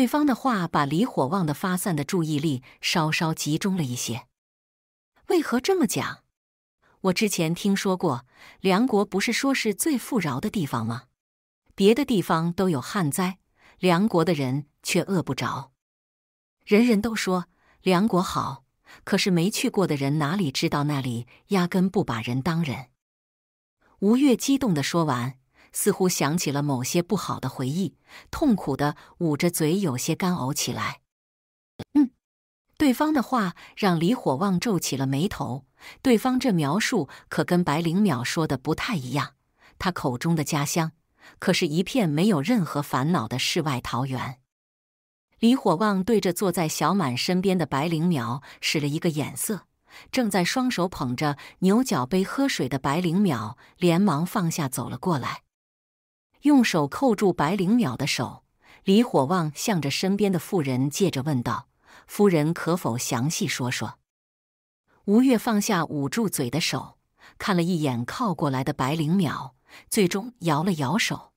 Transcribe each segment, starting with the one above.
对方的话把李火旺的发散的注意力稍稍集中了一些。为何这么讲？我之前听说过，梁国不是说是最富饶的地方吗？别的地方都有旱灾，梁国的人却饿不着。人人都说梁国好，可是没去过的人哪里知道那里压根不把人当人？吴越激动地说完。似乎想起了某些不好的回忆，痛苦的捂着嘴，有些干呕起来。嗯，对方的话让李火旺皱起了眉头。对方这描述可跟白灵淼说的不太一样。他口中的家乡，可是一片没有任何烦恼的世外桃源。李火旺对着坐在小满身边的白灵淼使了一个眼色，正在双手捧着牛角杯喝水的白灵淼连忙放下，走了过来。用手扣住白灵鸟的手，李火旺向着身边的妇人借着问道：“夫人，可否详细说说？”吴越放下捂住嘴的手，看了一眼靠过来的白灵鸟，最终摇了摇手：“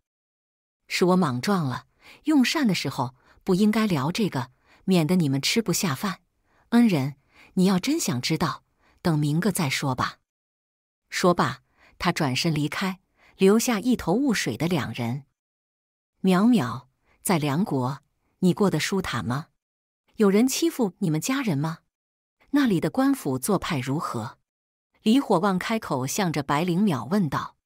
是我莽撞了，用膳的时候不应该聊这个，免得你们吃不下饭。恩人，你要真想知道，等明个再说吧。”说罢，他转身离开。留下一头雾水的两人。淼淼，在梁国，你过得舒坦吗？有人欺负你们家人吗？那里的官府做派如何？李火旺开口向着白灵淼问道。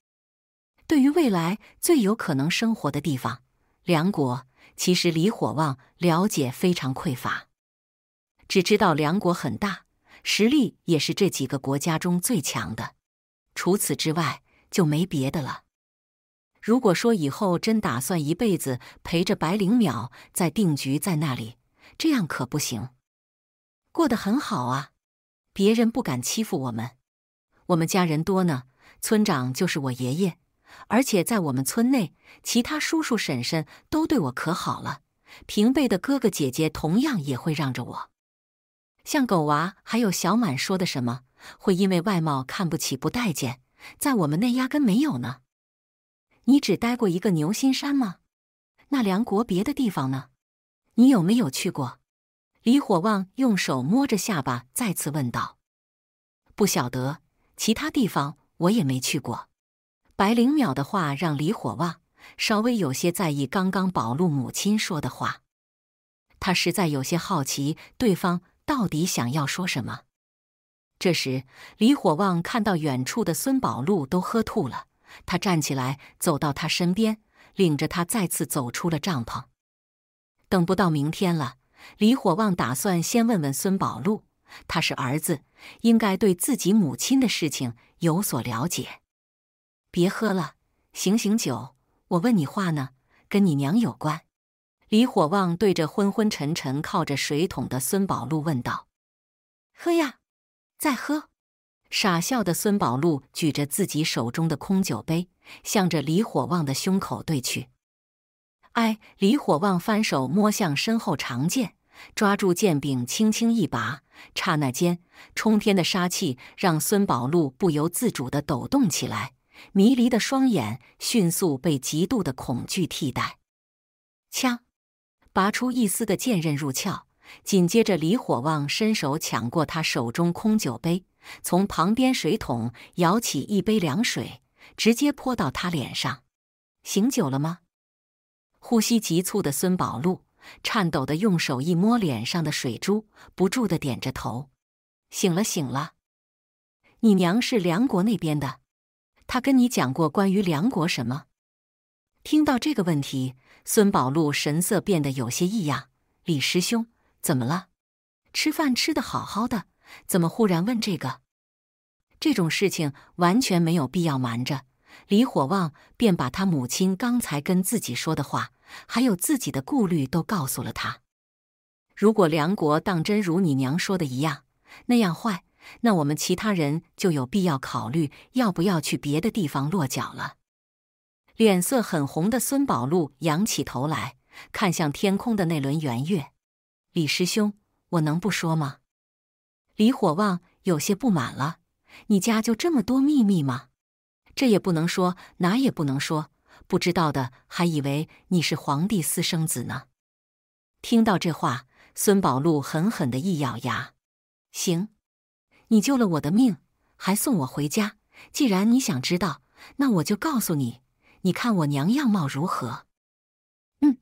对于未来最有可能生活的地方，梁国，其实李火旺了解非常匮乏，只知道梁国很大，实力也是这几个国家中最强的。除此之外，就没别的了。如果说以后真打算一辈子陪着白灵淼再定居在那里，这样可不行。过得很好啊，别人不敢欺负我们，我们家人多呢。村长就是我爷爷，而且在我们村内，其他叔叔婶婶都对我可好了。平辈的哥哥姐姐同样也会让着我。像狗娃还有小满说的什么会因为外貌看不起不待见，在我们那压根没有呢。你只待过一个牛心山吗？那梁国别的地方呢？你有没有去过？李火旺用手摸着下巴，再次问道：“不晓得，其他地方我也没去过。”白灵淼的话让李火旺稍微有些在意刚刚宝路母亲说的话，他实在有些好奇对方到底想要说什么。这时，李火旺看到远处的孙宝路都喝吐了。他站起来，走到他身边，领着他再次走出了帐篷。等不到明天了，李火旺打算先问问孙宝路，他是儿子，应该对自己母亲的事情有所了解。别喝了，醒醒酒！我问你话呢，跟你娘有关。李火旺对着昏昏沉沉靠着水桶的孙宝路问道：“喝呀，再喝。”傻笑的孙宝路举着自己手中的空酒杯，向着李火旺的胸口对去。哎，李火旺翻手摸向身后长剑，抓住剑柄轻轻一拔，刹那间冲天的杀气让孙宝路不由自主的抖动起来，迷离的双眼迅速被极度的恐惧替代。枪拔出一丝的剑刃入鞘，紧接着李火旺伸手抢过他手中空酒杯。从旁边水桶舀起一杯凉水，直接泼到他脸上。醒酒了吗？呼吸急促的孙宝路颤抖的用手一摸脸上的水珠，不住的点着头：“醒了，醒了。”你娘是梁国那边的，她跟你讲过关于梁国什么？听到这个问题，孙宝路神色变得有些异样。李师兄，怎么了？吃饭吃的好好的。怎么忽然问这个？这种事情完全没有必要瞒着。李火旺便把他母亲刚才跟自己说的话，还有自己的顾虑都告诉了他。如果梁国当真如你娘说的一样那样坏，那我们其他人就有必要考虑要不要去别的地方落脚了。脸色很红的孙宝路仰起头来看向天空的那轮圆月。李师兄，我能不说吗？李火旺有些不满了：“你家就这么多秘密吗？这也不能说，哪也不能说。不知道的还以为你是皇帝私生子呢。”听到这话，孙宝路狠狠的一咬牙：“行，你救了我的命，还送我回家。既然你想知道，那我就告诉你。你看我娘样貌如何？”嗯，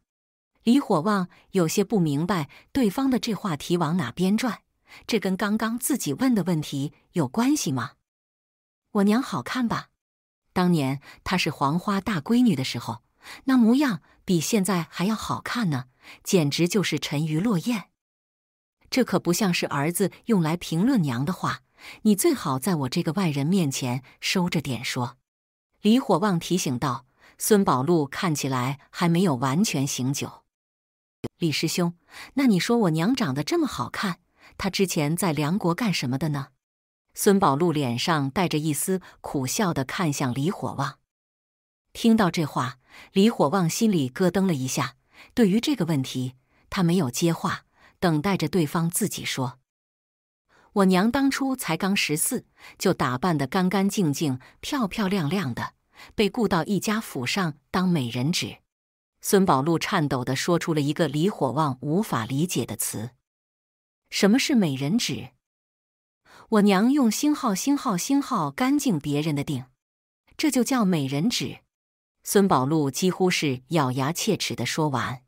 李火旺有些不明白对方的这话题往哪边转。这跟刚刚自己问的问题有关系吗？我娘好看吧？当年她是黄花大闺女的时候，那模样比现在还要好看呢，简直就是沉鱼落雁。这可不像是儿子用来评论娘的话，你最好在我这个外人面前收着点说。”李火旺提醒道。孙宝路看起来还没有完全醒酒。“李师兄，那你说我娘长得这么好看？”他之前在梁国干什么的呢？孙宝路脸上带着一丝苦笑的看向李火旺。听到这话，李火旺心里咯噔了一下。对于这个问题，他没有接话，等待着对方自己说。我娘当初才刚十四，就打扮的干干净净、漂漂亮亮的，被雇到一家府上当美人指。孙宝路颤抖的说出了一个李火旺无法理解的词。什么是美人指？我娘用星号星号星号干净别人的腚，这就叫美人指。孙宝路几乎是咬牙切齿的说完。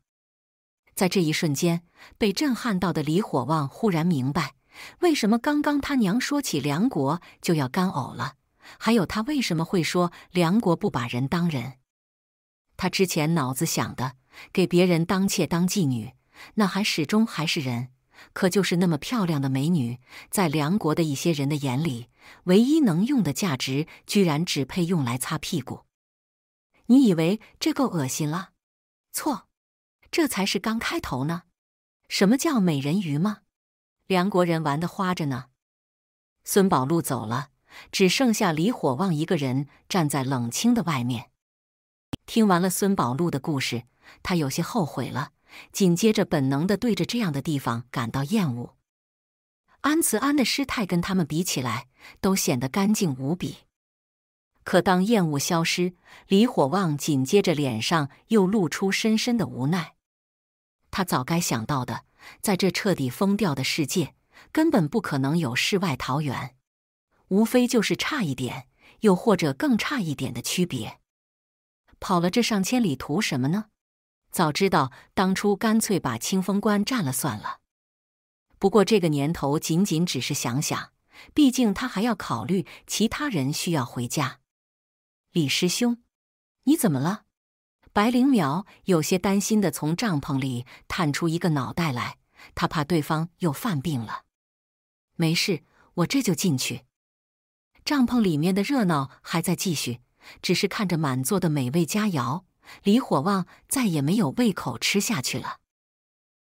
在这一瞬间，被震撼到的李火旺忽然明白，为什么刚刚他娘说起梁国就要干呕了，还有他为什么会说梁国不把人当人。他之前脑子想的给别人当妾当妓女，那还始终还是人。可就是那么漂亮的美女，在梁国的一些人的眼里，唯一能用的价值，居然只配用来擦屁股。你以为这够恶心了？错，这才是刚开头呢。什么叫美人鱼吗？梁国人玩的花着呢。孙宝路走了，只剩下李火旺一个人站在冷清的外面。听完了孙宝路的故事，他有些后悔了。紧接着，本能地对着这样的地方感到厌恶。安慈安的失态跟他们比起来，都显得干净无比。可当厌恶消失，李火旺紧接着脸上又露出深深的无奈。他早该想到的，在这彻底疯掉的世界，根本不可能有世外桃源。无非就是差一点，又或者更差一点的区别。跑了这上千里图什么呢？早知道当初干脆把清风关占了算了。不过这个年头，仅仅只是想想，毕竟他还要考虑其他人需要回家。李师兄，你怎么了？白灵苗有些担心的从帐篷里探出一个脑袋来，他怕对方又犯病了。没事，我这就进去。帐篷里面的热闹还在继续，只是看着满座的美味佳肴。李火旺再也没有胃口吃下去了。